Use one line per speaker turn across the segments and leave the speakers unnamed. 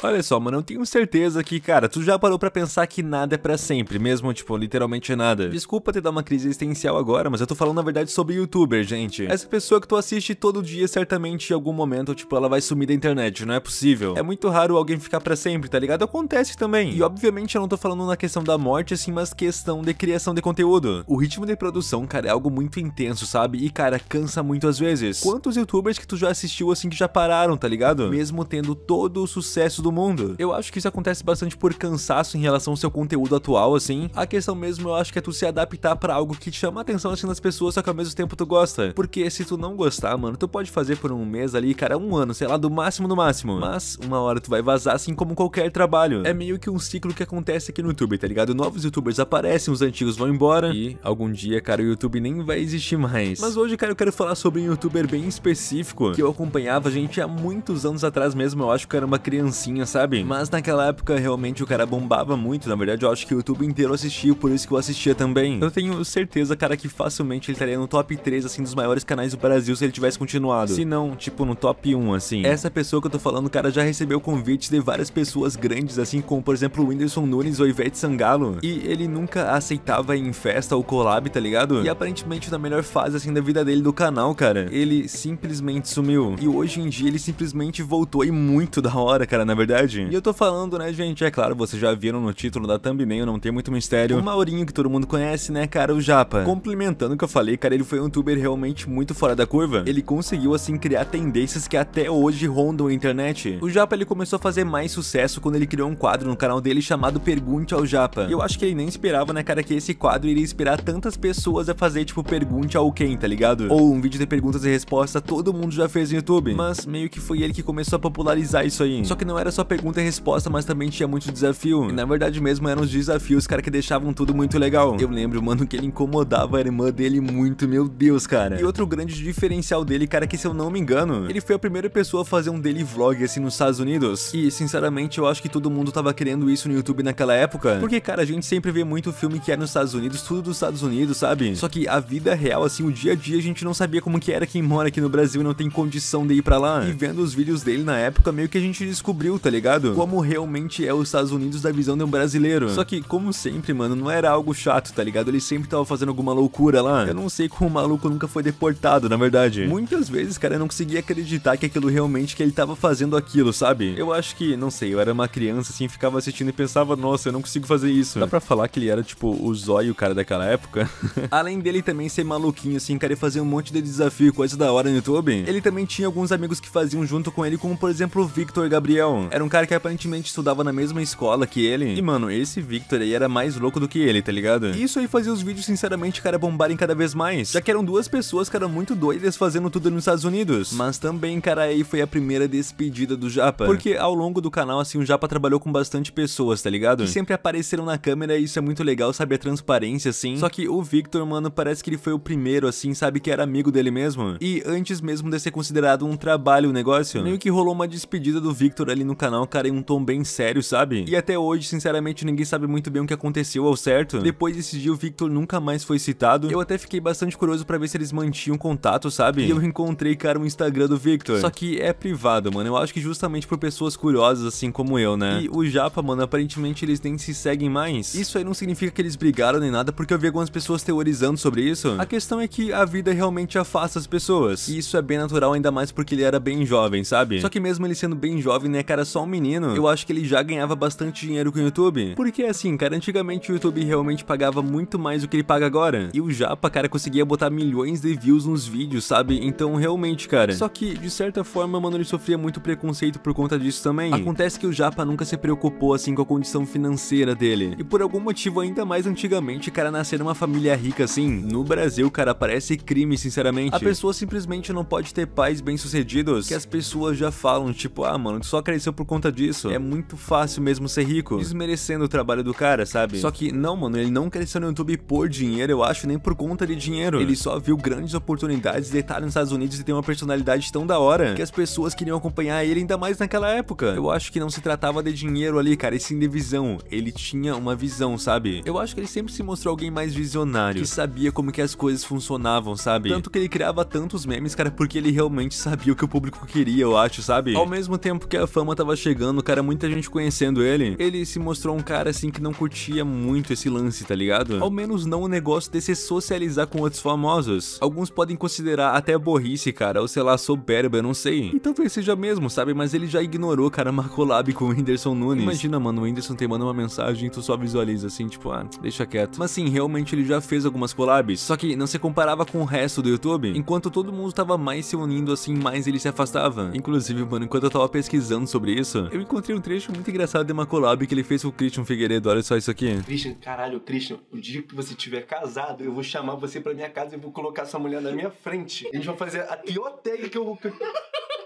Olha só, mano, eu tenho certeza que, cara, tu já parou para pensar que nada é para sempre, mesmo, tipo, literalmente nada. Desculpa te dar uma crise existencial agora, mas eu tô falando na verdade sobre youtuber, gente. Essa pessoa que tu assiste todo dia, certamente em algum momento, tipo, ela vai sumir da internet, não é possível. É muito raro alguém ficar para sempre, tá ligado? Acontece também. E obviamente eu não tô falando na questão da morte, assim, mas questão de criação de conteúdo. O ritmo de produção, cara, é algo muito intenso, sabe? E, cara, cansa muito às vezes. Quantos youtubers que tu já assistiu, assim, que já pararam, tá ligado? Mesmo tendo todo o sucesso do mundo. Eu acho que isso acontece bastante por cansaço em relação ao seu conteúdo atual, assim. A questão mesmo, eu acho que é tu se adaptar para algo que te chama a atenção assim nas pessoas, só que ao mesmo tempo tu gosta. Porque se tu não gostar, mano, tu pode fazer por um mês ali, cara, um ano, sei lá, do máximo no máximo. Mas uma hora tu vai vazar, assim como qualquer trabalho. É meio que um ciclo que acontece aqui no YouTube, tá ligado? Novos youtubers aparecem, os antigos vão embora e algum dia, cara, o YouTube nem vai existir mais. Mas hoje, cara, eu quero falar sobre um youtuber bem específico que eu acompanhava, gente, há muitos anos atrás mesmo, eu acho que eu era uma criancinha sabe? Mas naquela época realmente o cara bombava muito, na verdade eu acho que o YouTube inteiro assistia, por isso que eu assistia também. Eu tenho certeza, cara, que facilmente ele estaria no top 3, assim, dos maiores canais do Brasil se ele tivesse continuado. Se não, tipo, no top 1, assim. Essa pessoa que eu tô falando, cara, já recebeu convites de várias pessoas grandes, assim, como por exemplo o Whindersson Nunes ou Ivete Sangalo, e ele nunca aceitava em festa ou collab, tá ligado? E aparentemente na melhor fase, assim, da vida dele do canal, cara, ele simplesmente sumiu. E hoje em dia ele simplesmente voltou e muito da hora, cara, na verdade verdade? E eu tô falando, né, gente? É claro, vocês já viram no título da thumbnail, não tem muito mistério. O Maurinho, que todo mundo conhece, né, cara? O Japa. Complementando o que eu falei, cara, ele foi um youtuber realmente muito fora da curva. Ele conseguiu, assim, criar tendências que até hoje rondam a internet. O Japa, ele começou a fazer mais sucesso quando ele criou um quadro no canal dele chamado Pergunte ao Japa. E eu acho que ele nem esperava, né, cara, que esse quadro iria inspirar tantas pessoas a fazer, tipo, Pergunte ao Quem, tá ligado? Ou um vídeo de perguntas e respostas todo mundo já fez no YouTube. Mas meio que foi ele que começou a popularizar isso aí. Só que não era só só pergunta e resposta, mas também tinha muito desafio. E, na verdade mesmo eram os desafios, cara, que deixavam tudo muito legal. Eu lembro, mano, que ele incomodava a irmã dele muito, meu Deus, cara. E outro grande diferencial dele, cara, é que se eu não me engano, ele foi a primeira pessoa a fazer um daily vlog assim nos Estados Unidos. E, sinceramente, eu acho que todo mundo tava querendo isso no YouTube naquela época. Porque, cara, a gente sempre vê muito filme que é nos Estados Unidos, tudo dos Estados Unidos, sabe? Só que a vida real, assim, o dia a dia, a gente não sabia como que era quem mora aqui no Brasil e não tem condição de ir pra lá. E vendo os vídeos dele na época, meio que a gente descobriu, tá tá ligado? Como realmente é os Estados Unidos da visão de um brasileiro. Só que, como sempre, mano, não era algo chato, tá ligado? Ele sempre tava fazendo alguma loucura lá. Eu não sei como o maluco nunca foi deportado, na verdade. Muitas vezes, cara, eu não conseguia acreditar que aquilo realmente que ele tava fazendo aquilo, sabe? Eu acho que, não sei, eu era uma criança assim, ficava assistindo e pensava, nossa, eu não consigo fazer isso. Dá pra falar que ele era, tipo, o zóio, cara, daquela época? Além dele também ser maluquinho, assim, cara, e fazer um monte de desafio, coisa da hora no YouTube, ele também tinha alguns amigos que faziam junto com ele, como, por exemplo, o Victor Gabriel. Era um cara que aparentemente estudava na mesma escola que ele. E, mano, esse Victor aí era mais louco do que ele, tá ligado? E isso aí fazia os vídeos, sinceramente, cara, bombarem cada vez mais. Já que eram duas pessoas, cara, muito doidas fazendo tudo nos Estados Unidos. Mas também, cara, aí foi a primeira despedida do Japa. Porque ao longo do canal, assim, o Japa trabalhou com bastante pessoas, tá ligado? Que sempre apareceram na câmera e isso é muito legal, sabe? A transparência, assim. Só que o Victor, mano, parece que ele foi o primeiro, assim, sabe? Que era amigo dele mesmo. E antes mesmo de ser considerado um trabalho, o um negócio, meio que rolou uma despedida do Victor ali no canal canal, cara, em um tom bem sério, sabe? E até hoje, sinceramente, ninguém sabe muito bem o que aconteceu ao certo. Depois desse dia, o Victor nunca mais foi citado. Eu até fiquei bastante curioso pra ver se eles mantinham contato, sabe? E eu encontrei, cara, o Instagram do Victor. Só que é privado, mano. Eu acho que justamente por pessoas curiosas, assim como eu, né? E o Japa, mano, aparentemente eles nem se seguem mais. Isso aí não significa que eles brigaram nem nada, porque eu vi algumas pessoas teorizando sobre isso. A questão é que a vida realmente afasta as pessoas. E isso é bem natural, ainda mais porque ele era bem jovem, sabe? Só que mesmo ele sendo bem jovem, né, cara, só um menino, eu acho que ele já ganhava bastante dinheiro com o YouTube. Porque assim, cara, antigamente o YouTube realmente pagava muito mais do que ele paga agora. E o Japa, cara, conseguia botar milhões de views nos vídeos, sabe? Então, realmente, cara. Só que, de certa forma, mano, ele sofria muito preconceito por conta disso também. Acontece que o Japa nunca se preocupou, assim, com a condição financeira dele. E por algum motivo, ainda mais antigamente, cara, nascer numa família rica, assim, no Brasil, cara, parece crime, sinceramente. A pessoa simplesmente não pode ter pais bem-sucedidos que as pessoas já falam, tipo, ah, mano, tu só cresceu por conta disso. É muito fácil mesmo ser rico, desmerecendo o trabalho do cara, sabe? Só que, não, mano, ele não cresceu no YouTube por dinheiro, eu acho, nem por conta de dinheiro. Ele só viu grandes oportunidades, de estar nos Estados Unidos e tem uma personalidade tão da hora que as pessoas queriam acompanhar ele ainda mais naquela época. Eu acho que não se tratava de dinheiro ali, cara, e sim de visão. Ele tinha uma visão, sabe? Eu acho que ele sempre se mostrou alguém mais visionário, que sabia como que as coisas funcionavam, sabe? Tanto que ele criava tantos memes, cara, porque ele realmente sabia o que o público queria, eu acho, sabe? Ao mesmo tempo que a fama tava tava chegando, cara, muita gente conhecendo ele, ele se mostrou um cara assim que não curtia muito esse lance, tá ligado? Ao menos não o negócio de se socializar com outros famosos. Alguns podem considerar até burrice, cara, ou sei lá, soberba, eu não sei. Então talvez seja mesmo, sabe? Mas ele já ignorou, cara, uma collab com o Whindersson Nunes. Imagina, mano, o Whindersson te manda uma mensagem e tu só visualiza assim, tipo, ah, deixa quieto. Mas sim, realmente ele já fez algumas collabs, só que não se comparava com o resto do YouTube. Enquanto todo mundo tava mais se unindo assim, mais ele se afastava. Inclusive, mano, enquanto eu tava pesquisando sobre isso, eu encontrei um trecho muito engraçado de uma collab que ele fez com o Christian Figueiredo. Olha só isso aqui. Christian, caralho, Christian, o dia que você tiver casado, eu vou chamar você pra minha casa e vou colocar essa mulher na minha frente. A gente vai fazer a pior tag que eu vou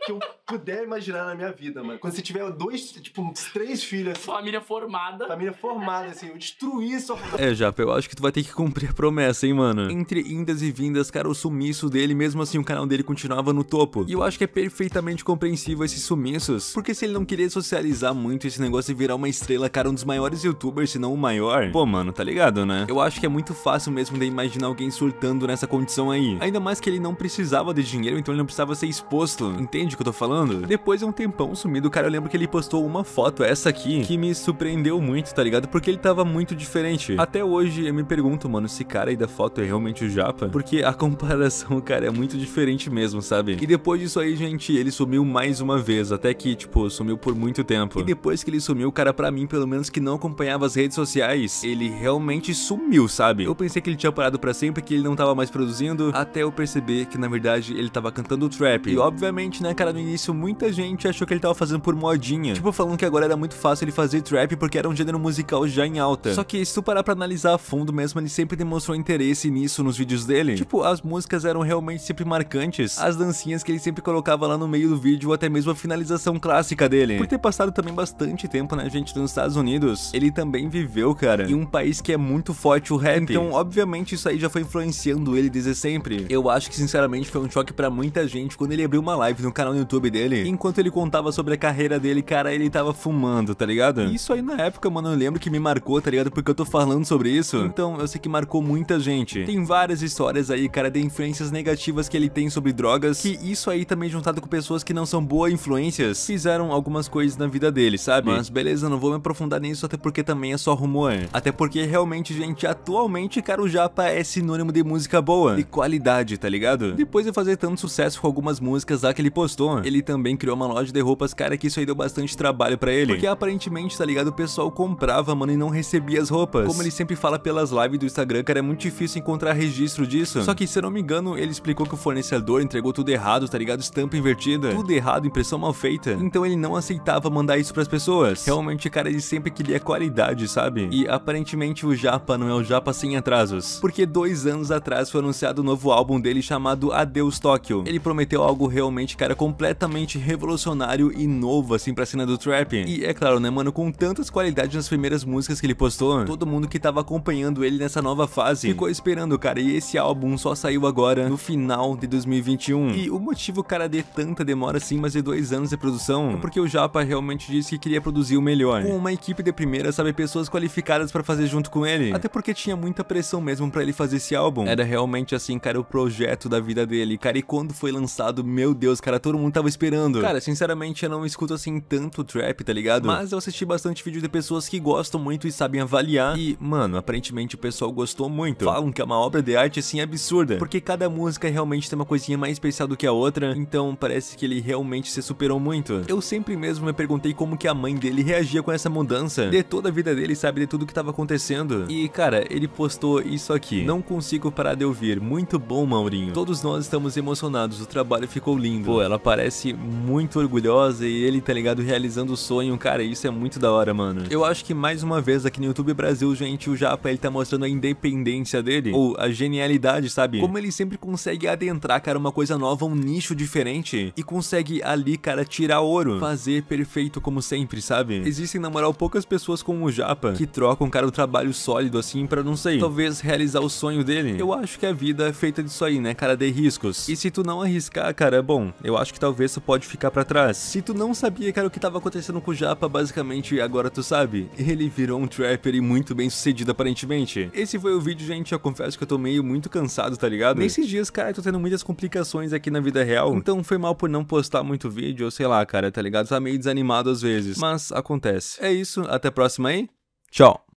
que eu puder imaginar na minha vida, mano. Quando você tiver dois, tipo, três filhas. Assim, família formada. Família formada, assim, eu destruí sua É, Japa, eu acho que tu vai ter que cumprir a promessa, hein, mano. Entre indas e vindas, cara, o sumiço dele, mesmo assim, o canal dele continuava no topo. E eu acho que é perfeitamente compreensível esses sumiços. Porque se ele não queria socializar muito esse negócio e virar uma estrela, cara, um dos maiores youtubers, se não o maior. Pô, mano, tá ligado, né? Eu acho que é muito fácil mesmo de imaginar alguém surtando nessa condição aí. Ainda mais que ele não precisava de dinheiro, então ele não precisava ser exposto. Entende? entende o que eu tô falando? Depois de um tempão sumido, cara, eu lembro que ele postou uma foto, essa aqui, que me surpreendeu muito, tá ligado? Porque ele tava muito diferente. Até hoje eu me pergunto, mano, se cara aí da foto é realmente o Japa, porque a comparação, cara, é muito diferente mesmo, sabe? E depois disso aí, gente, ele sumiu mais uma vez, até que, tipo, sumiu por muito tempo. E depois que ele sumiu, cara, pra mim, pelo menos que não acompanhava as redes sociais, ele realmente sumiu, sabe? Eu pensei que ele tinha parado pra sempre, que ele não tava mais produzindo, até eu perceber que, na verdade, ele tava cantando trap. E, obviamente, né, cara, cara, no início muita gente achou que ele tava fazendo por modinha. Tipo, falando que agora era muito fácil ele fazer trap porque era um gênero musical já em alta. Só que se tu parar pra analisar a fundo mesmo, ele sempre demonstrou interesse nisso nos vídeos dele. Tipo, as músicas eram realmente sempre marcantes. As dancinhas que ele sempre colocava lá no meio do vídeo, ou até mesmo a finalização clássica dele. Por ter passado também bastante tempo na né, gente nos Estados Unidos, ele também viveu, cara, em um país que é muito forte o rap. Então, obviamente, isso aí já foi influenciando ele desde sempre. Eu acho que, sinceramente, foi um choque para muita gente quando ele abriu uma live no canal canal no YouTube dele, enquanto ele contava sobre a carreira dele, cara, ele tava fumando, tá ligado? isso aí na época, mano, eu lembro que me marcou, tá ligado? Porque eu tô falando sobre isso. Então, eu sei que marcou muita gente. Tem várias histórias aí, cara, de influências negativas que ele tem sobre drogas, que isso aí também juntado com pessoas que não são boas influências, fizeram algumas coisas na vida dele, sabe? Mas beleza, não vou me aprofundar nisso, até porque também é só rumor. Até porque realmente, gente, atualmente, cara, o Japa é sinônimo de música boa, de qualidade, tá ligado? Depois de fazer tanto sucesso com algumas músicas lá que ele postou, ele também criou uma loja de roupas, cara, que isso aí deu bastante trabalho para ele. Porque aparentemente, tá ligado, o pessoal comprava, mano, e não recebia as roupas. Como ele sempre fala pelas lives do Instagram, cara, é muito difícil encontrar registro disso. Só que, se eu não me engano, ele explicou que o fornecedor entregou tudo errado, tá ligado? Estampa invertida, tudo errado, impressão mal feita. Então ele não aceitava mandar isso pras pessoas. Realmente, cara, ele sempre queria qualidade, sabe? E aparentemente o Japa não é o Japa sem atrasos. Porque dois anos atrás foi anunciado o um novo álbum dele chamado Adeus Tóquio. Ele prometeu algo realmente, cara, com completamente revolucionário e novo, assim, pra cena do trap. E é claro, né, mano, com tantas qualidades nas primeiras músicas que ele postou, todo mundo que tava acompanhando ele nessa nova fase ficou esperando, cara, e esse álbum só saiu agora, no final de 2021. E o motivo, cara, de tanta demora, assim, mas de dois anos de produção, é porque o Japa realmente disse que queria produzir o melhor. Com uma equipe de primeira, sabe, pessoas qualificadas para fazer junto com ele. Até porque tinha muita pressão mesmo para ele fazer esse álbum. Era realmente, assim, cara, o projeto da vida dele, cara, e quando foi lançado, meu Deus, cara, todo mundo mundo tava esperando. Cara, sinceramente, eu não escuto assim tanto trap, tá ligado? Mas eu assisti bastante vídeo de pessoas que gostam muito e sabem avaliar. E, mano, aparentemente o pessoal gostou muito. Falam que é uma obra de arte assim absurda. Porque cada música realmente tem uma coisinha mais especial do que a outra. Então parece que ele realmente se superou muito. Eu sempre mesmo me perguntei como que a mãe dele reagia com essa mudança. De toda a vida dele, sabe? De tudo que tava acontecendo. E, cara, ele postou isso aqui. Não consigo parar de ouvir. Muito bom, Maurinho. Todos nós estamos emocionados. O trabalho ficou lindo. Pô, ela parece parece muito orgulhosa e ele, tá ligado, realizando o sonho. Cara, isso é muito da hora, mano. Eu acho que mais uma vez aqui no YouTube Brasil, gente, o Japa ele tá mostrando a independência dele, ou a genialidade, sabe? Como ele sempre consegue adentrar, cara, uma coisa nova, um nicho diferente e consegue ali, cara, tirar ouro, fazer perfeito como sempre, sabe? Existem, na moral, poucas pessoas como o Japa que trocam, cara, o um trabalho sólido assim pra, não sei, talvez realizar o sonho dele. Eu acho que a vida é feita disso aí, né, cara, de riscos. E se tu não arriscar, cara, é bom, eu acho que talvez tu pode ficar para trás. Se tu não sabia, cara, o que tava acontecendo com o Japa, basicamente agora tu sabe. Ele virou um trapper e muito bem sucedido aparentemente. Esse foi o vídeo, gente, eu confesso que eu tô meio muito cansado, tá ligado? Nesses dias, cara, eu tô tendo muitas complicações aqui na vida real, então foi mal por não postar muito vídeo, ou sei lá, cara, tá ligado? Tá meio desanimado às vezes, mas acontece. É isso, até a próxima aí, tchau!